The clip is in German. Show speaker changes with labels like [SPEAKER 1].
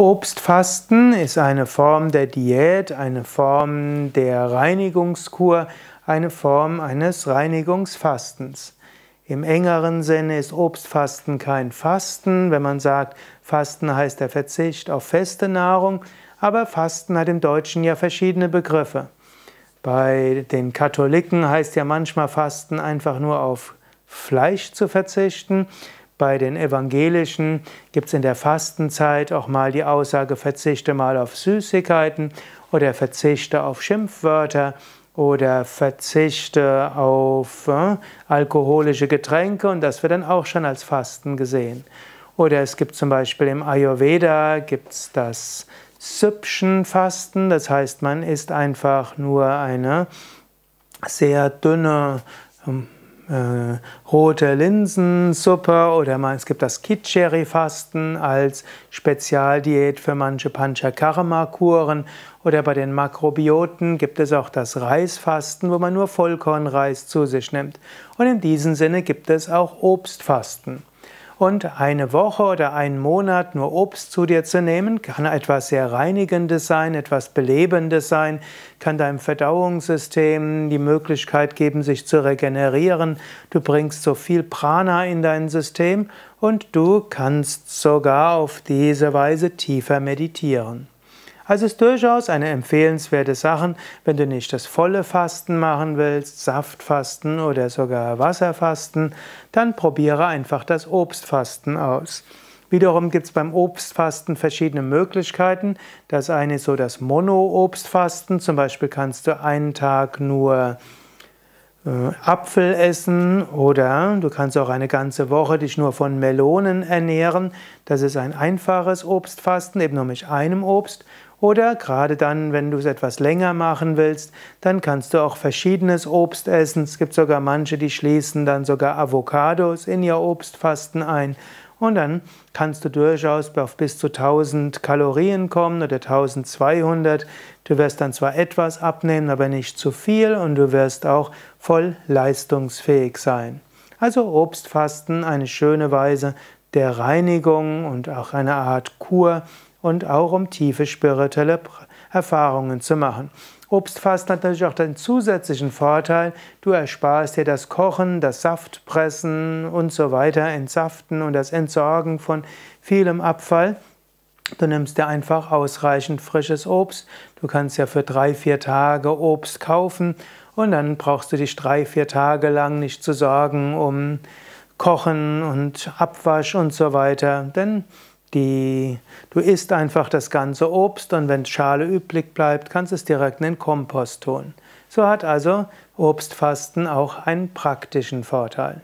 [SPEAKER 1] Obstfasten ist eine Form der Diät, eine Form der Reinigungskur, eine Form eines Reinigungsfastens. Im engeren Sinne ist Obstfasten kein Fasten, wenn man sagt, Fasten heißt der Verzicht auf feste Nahrung, aber Fasten hat im Deutschen ja verschiedene Begriffe. Bei den Katholiken heißt ja manchmal Fasten einfach nur auf Fleisch zu verzichten. Bei den Evangelischen gibt es in der Fastenzeit auch mal die Aussage, verzichte mal auf Süßigkeiten oder verzichte auf Schimpfwörter oder verzichte auf äh, alkoholische Getränke und das wird dann auch schon als Fasten gesehen. Oder es gibt zum Beispiel im Ayurveda gibt's das Süppchen-Fasten, das heißt, man isst einfach nur eine sehr dünne ähm, äh, rote Linsensuppe oder mal, es gibt das Kitscheri-Fasten als Spezialdiät für manche Panchakarma-Kuren oder bei den Makrobioten gibt es auch das Reisfasten, wo man nur Vollkornreis zu sich nimmt. Und in diesem Sinne gibt es auch Obstfasten. Und eine Woche oder einen Monat nur Obst zu dir zu nehmen, kann etwas sehr Reinigendes sein, etwas Belebendes sein, kann deinem Verdauungssystem die Möglichkeit geben, sich zu regenerieren. Du bringst so viel Prana in dein System und du kannst sogar auf diese Weise tiefer meditieren. Also es ist durchaus eine empfehlenswerte Sache, wenn du nicht das volle Fasten machen willst, Saftfasten oder sogar Wasserfasten, dann probiere einfach das Obstfasten aus. Wiederum gibt es beim Obstfasten verschiedene Möglichkeiten. Das eine ist so das Mono-Obstfasten. Zum Beispiel kannst du einen Tag nur äh, Apfel essen oder du kannst auch eine ganze Woche dich nur von Melonen ernähren. Das ist ein einfaches Obstfasten, eben nur mit einem Obst. Oder gerade dann, wenn du es etwas länger machen willst, dann kannst du auch verschiedenes Obst essen. Es gibt sogar manche, die schließen dann sogar Avocados in ihr Obstfasten ein. Und dann kannst du durchaus auf bis zu 1000 Kalorien kommen oder 1200. Du wirst dann zwar etwas abnehmen, aber nicht zu viel und du wirst auch voll leistungsfähig sein. Also Obstfasten eine schöne Weise der Reinigung und auch eine Art Kur und auch um tiefe spirituelle Erfahrungen zu machen. Obstfasten hat natürlich auch den zusätzlichen Vorteil, du ersparst dir das Kochen, das Saftpressen und so weiter, Entsaften und das Entsorgen von vielem Abfall. Du nimmst dir einfach ausreichend frisches Obst. Du kannst ja für drei, vier Tage Obst kaufen und dann brauchst du dich drei, vier Tage lang nicht zu sorgen um Kochen und Abwasch und so weiter. Denn die, du isst einfach das ganze Obst und wenn Schale übrig bleibt, kannst du es direkt in den Kompost tun. So hat also Obstfasten auch einen praktischen Vorteil.